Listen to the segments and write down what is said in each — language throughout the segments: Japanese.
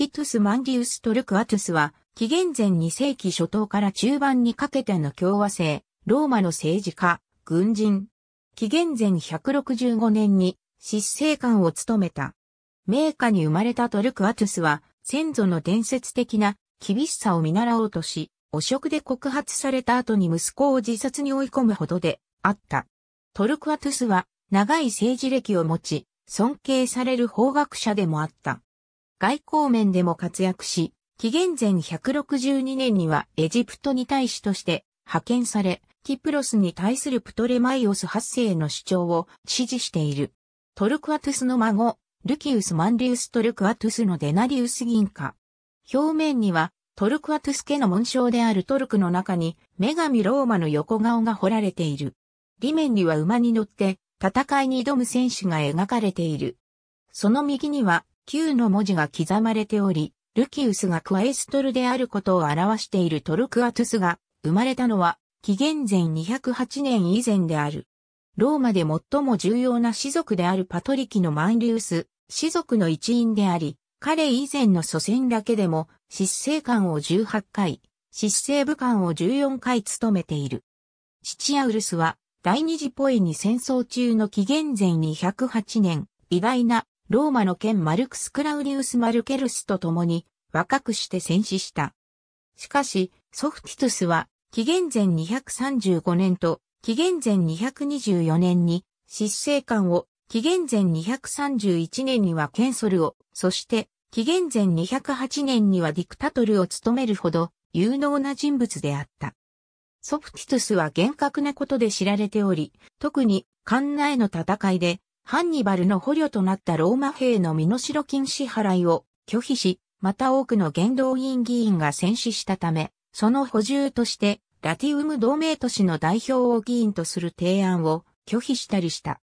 ティトゥス・マンディウス・トルクアトゥスは、紀元前2世紀初頭から中盤にかけての共和制、ローマの政治家、軍人。紀元前165年に、執政官を務めた。名家に生まれたトルクアトゥスは、先祖の伝説的な厳しさを見習おうとし、汚職で告発された後に息子を自殺に追い込むほどであった。トルクアトゥスは長い政治歴を持ち、尊敬される法学者でもあった。外交面でも活躍し、紀元前162年にはエジプトに大使として派遣され、キプロスに対するプトレマイオス8世の主張を支持している。トルクアトゥスの孫、ルキウス・マンリウス・トルクアトゥスのデナリウス銀貨。表面にはトルクアトゥス家の紋章であるトルクの中に女神ローマの横顔が彫られている。裏面には馬に乗って戦いに挑む戦士が描かれている。その右には旧の文字が刻まれており、ルキウスがクワエストルであることを表しているトルクアトゥスが生まれたのは紀元前208年以前である。ローマで最も重要な氏族であるパトリキのマンリウス、氏族の一員であり、彼以前の祖先だけでも、執政官を18回、執政部官を14回務めている。父アウルスは、第二次ポエに戦争中の紀元前208年、偉大なローマの剣マルクス・クラウリウス・マルケルスと共に若くして戦死した。しかし、ソフティトゥスは、紀元前235年と、紀元前224年に、執政官を、紀元前231年にはケンソルを、そして、紀元前208年にはディクタトルを務めるほど、有能な人物であった。ソフティトゥスは厳格なことで知られており、特に、カンナへの戦いで、ハンニバルの捕虜となったローマ兵の身代金支払いを拒否し、また多くの元動員議員が戦死したため、その補充として、ラティウム同盟都市の代表を議員とする提案を拒否したりした。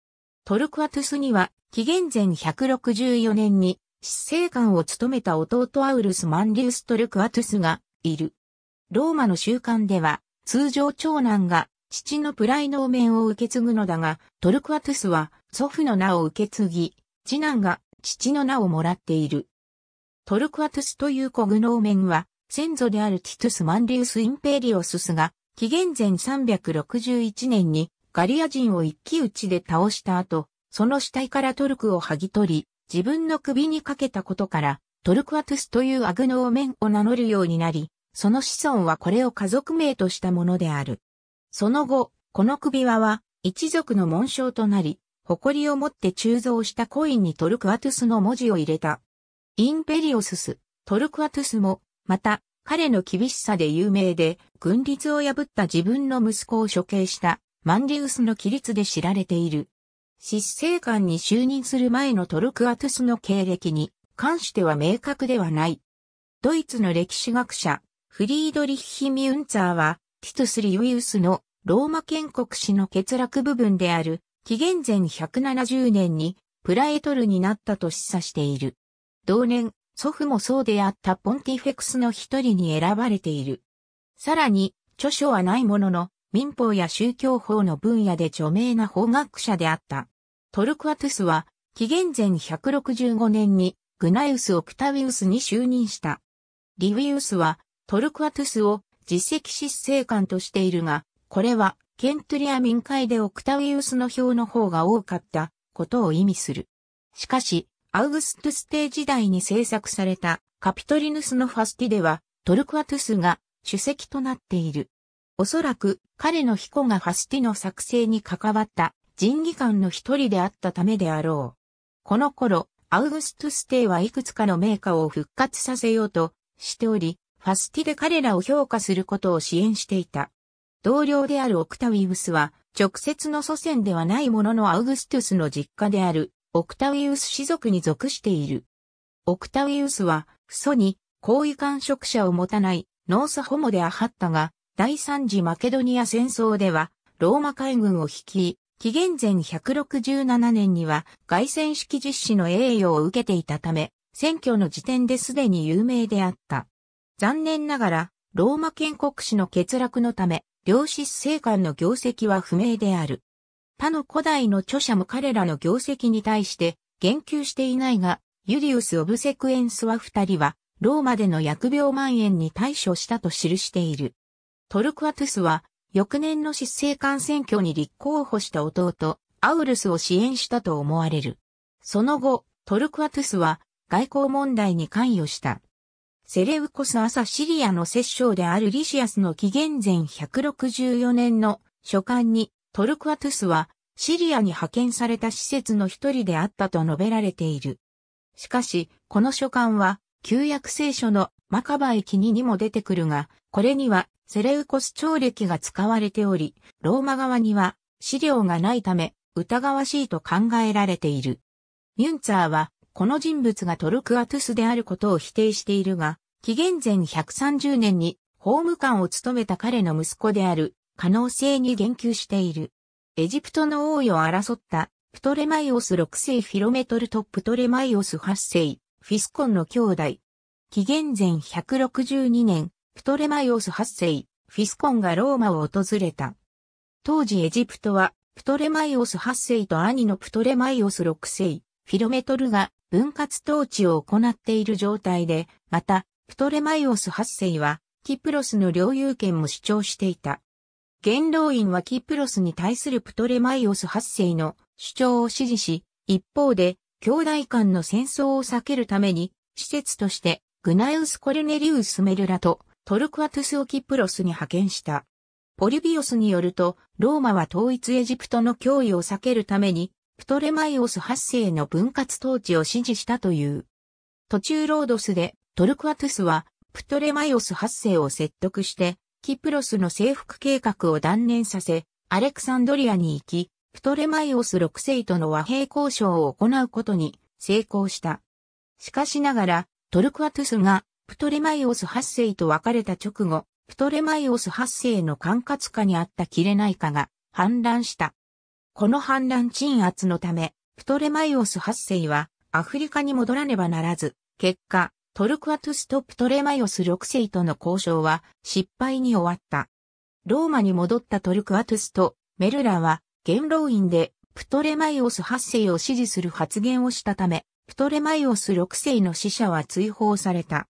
トルクアトゥスには、紀元前164年に、執政官を務めた弟アウルス・マンリウス・トルクアトゥスがいる。ローマの習慣では、通常長男が父のプライノーメンを受け継ぐのだが、トルクアトゥスは祖父の名を受け継ぎ、次男が父の名をもらっている。トルクアトゥスというコグノーメンは、先祖であるティトゥス・マンリウス・インペリオススが、紀元前361年にガリア人を一騎打ちで倒した後、その死体からトルクを剥ぎ取り、自分の首にかけたことから、トルクアトゥスというアグノーメンを名乗るようになり、その子孫はこれを家族名としたものである。その後、この首輪は一族の紋章となり、誇りを持って鋳造したコインにトルクアトゥスの文字を入れた。インペリオスス、トルクアトゥスも、また、彼の厳しさで有名で、軍律を破った自分の息子を処刑したマンリウスの規律で知られている。執政官に就任する前のトルクアトゥスの経歴に関しては明確ではない。ドイツの歴史学者、フリードリッヒ・ミュンツァーは、ティトス・リウィウスのローマ建国史の欠落部分である紀元前170年にプラエトルになったと示唆している。同年、祖父もそうであったポンティフェクスの一人に選ばれている。さらに、著書はないものの、民法や宗教法の分野で著名な法学者であった。トルクアトゥスは、紀元前165年に、グナイウス・オクタウィウスに就任した。リウィウスは、トルクアトゥスを実績失勢感としているが、これは、ケントリア民会でオクタウィウスの票の方が多かったことを意味する。しかし、アウグストゥステー時代に制作されたカピトリヌスのファスティではトルクアトゥスが主席となっている。おそらく彼の彦がファスティの作成に関わった人技官の一人であったためであろう。この頃、アウグストゥステーはいくつかの名家を復活させようとしており、ファスティで彼らを評価することを支援していた。同僚であるオクタウィウスは、直接の祖先ではないもののアウグストゥスの実家である、オクタウィウス氏族に属している。オクタウィウスは、父祖に、好位感触者を持たない、ノースホモであはったが、第三次マケドニア戦争では、ローマ海軍を率い、紀元前167年には外戦式実施の栄誉を受けていたため、選挙の時点ですでに有名であった。残念ながら、ローマ建国史の欠落のため、両子生官の業績は不明である。他の古代の著者も彼らの業績に対して言及していないが、ユリウス・オブセクエンスは二人は、ローマでの疫病蔓延に対処したと記している。トルクアトゥスは、翌年の執政官選挙に立候補した弟、アウルスを支援したと思われる。その後、トルクアトゥスは、外交問題に関与した。セレウコス朝シリアの摂政であるリシアスの紀元前164年の書簡にトルクアトゥスはシリアに派遣された施設の一人であったと述べられている。しかし、この書簡は旧約聖書のマカバイ記ににも出てくるが、これにはセレウコス長歴が使われており、ローマ側には資料がないため疑わしいと考えられている。ミュンツァーはこの人物がトルクアトゥスであることを否定しているが、紀元前130年に法務官を務めた彼の息子である可能性に言及している。エジプトの王位を争ったプトレマイオス6世フィロメトルとプトレマイオス8世フィスコンの兄弟。紀元前162年、プトレマイオス8世フィスコンがローマを訪れた。当時エジプトはプトレマイオス8世と兄のプトレマイオス6世フィロメトルが分割統治を行っている状態で、また、プトレマイオス8世は、キプロスの領有権も主張していた。元老院はキプロスに対するプトレマイオス8世の主張を支持し、一方で、兄弟間の戦争を避けるために、施設として、グナウス・コルネリウス・メルラとトルクアトゥスをキプロスに派遣した。ポリビオスによると、ローマは統一エジプトの脅威を避けるために、プトレマイオス8世の分割統治を支持したという。途中ロードスでトルクアトゥスはプトレマイオス8世を説得してキプロスの征服計画を断念させ、アレクサンドリアに行き、プトレマイオス6世との和平交渉を行うことに成功した。しかしながら、トルクアトゥスがプトレマイオス8世と別れた直後、プトレマイオス8世の管轄下にあったキレナイカが反乱した。この反乱鎮圧のため、プトレマイオス8世はアフリカに戻らねばならず、結果、トルクアトゥスとプトレマイオス6世との交渉は失敗に終わった。ローマに戻ったトルクアトゥスとメルラは元老院でプトレマイオス8世を支持する発言をしたため、プトレマイオス6世の死者は追放された。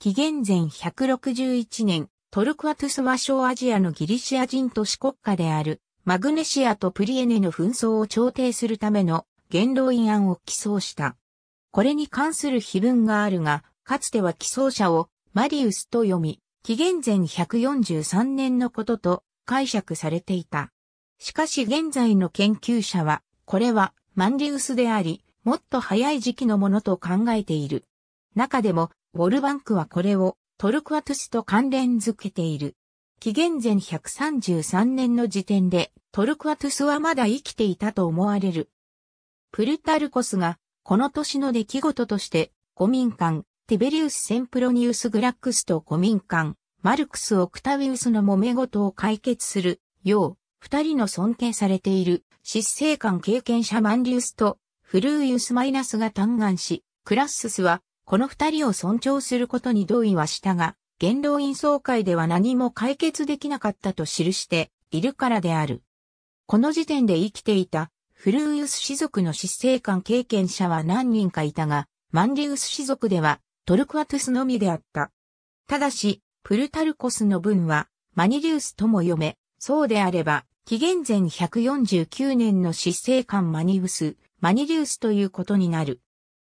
紀元前161年、トルクアトゥスは小アジアのギリシア人都市国家であるマグネシアとプリエネの紛争を調停するための元老院案を起草した。これに関する碑文があるが、かつては起草者をマリウスと読み、紀元前143年のことと解釈されていた。しかし現在の研究者は、これはマンリウスであり、もっと早い時期のものと考えている。中でも、ウォルバンクはこれをトルクアトゥスと関連づけている。紀元前133年の時点でトルクアトゥスはまだ生きていたと思われる。プルタルコスがこの年の出来事として古民館ティベリウス・センプロニウス・グラックスと古民館マルクス・オクタウィウスの揉め事を解決するよう二人の尊敬されている執政官経験者マンリウスとフルーイウス・マイナスが嘆願し、クラッススはこの二人を尊重することに同意はしたが、元老院総会では何も解決できなかったと記しているからである。この時点で生きていたフルーユス氏族の執政官経験者は何人かいたが、マンリウス氏族ではトルクアトゥスのみであった。ただし、プルタルコスの文はマニリウスとも読め、そうであれば、紀元前149年の執政官マニウス、マニリウスということになる。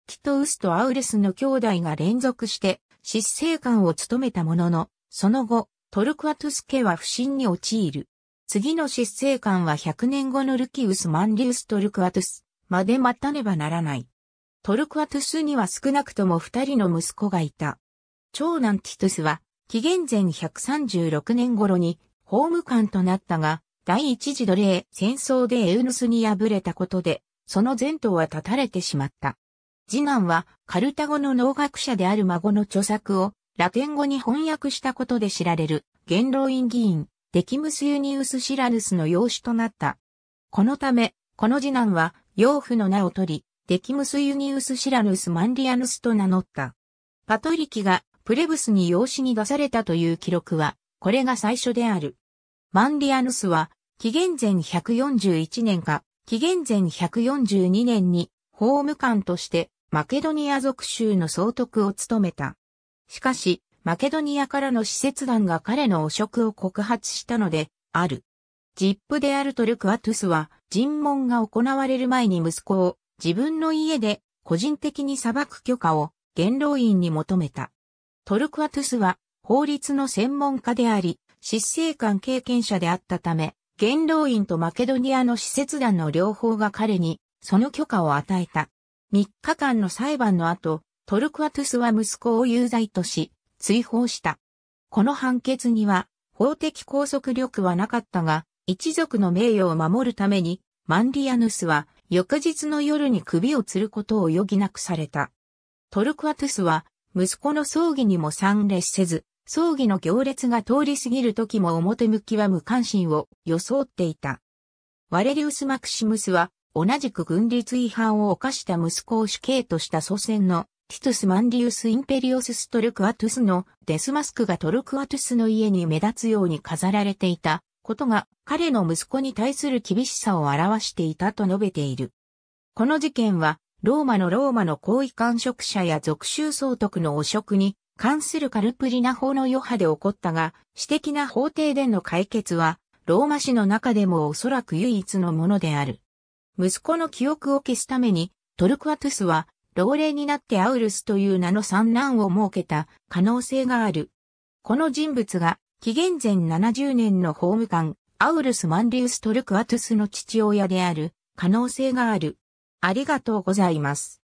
キトウスとアウレスの兄弟が連続して執政官を務めたものの、その後、トルクアトゥス家は不審に陥る。次の執政官は100年後のルキウス・マンリウス・トルクアトゥスまで待たねばならない。トルクアトゥスには少なくとも二人の息子がいた。長男ティトゥスは、紀元前136年頃に法務官となったが、第一次奴隷戦争でエウヌスに敗れたことで、その前途は断たれてしまった。次男はカルタゴの農学者である孫の著作をラテン語に翻訳したことで知られる元老院議員デキムスユニウス・シラヌスの養子となった。このため、この次男は養父の名を取り、デキムスユニウス・シラヌス・マンリアヌスと名乗った。パトリキがプレブスに養子に出されたという記録は、これが最初である。マンリアヌスは、紀元前141年か、紀元前142年に、法務官として、マケドニア属州の総督を務めた。しかし、マケドニアからの使節団が彼の汚職を告発したので、ある。ジップであるトルクアトゥスは、尋問が行われる前に息子を自分の家で個人的に裁く許可を元老院に求めた。トルクアトゥスは法律の専門家であり、執政官経験者であったため、元老院とマケドニアの使節団の両方が彼にその許可を与えた。3日間の裁判の後、トルクアトゥスは息子を有罪とし、追放した。この判決には、法的拘束力はなかったが、一族の名誉を守るために、マンリアヌスは、翌日の夜に首を吊ることを余儀なくされた。トルクアトゥスは、息子の葬儀にも参列せず、葬儀の行列が通り過ぎる時も表向きは無関心を装っていた。ワレリウス・マクシムスは、同じく軍律違反を犯した息子を死刑とした祖先のティトゥス・マンディウス・インペリオス・ストルクアトゥスのデスマスクがトルクアトゥスの家に目立つように飾られていたことが彼の息子に対する厳しさを表していたと述べている。この事件はローマのローマの高位官職者や属州総督の汚職に関するカルプリナ法の余波で起こったが、私的な法廷での解決は、ローマ史の中でもおそらく唯一のものである。息子の記憶を消すために、トルクアトゥスは、老齢になってアウルスという名の三男を設けた可能性がある。この人物が、紀元前70年の法務官、アウルス・マンリウス・トルクアトゥスの父親である可能性がある。ありがとうございます。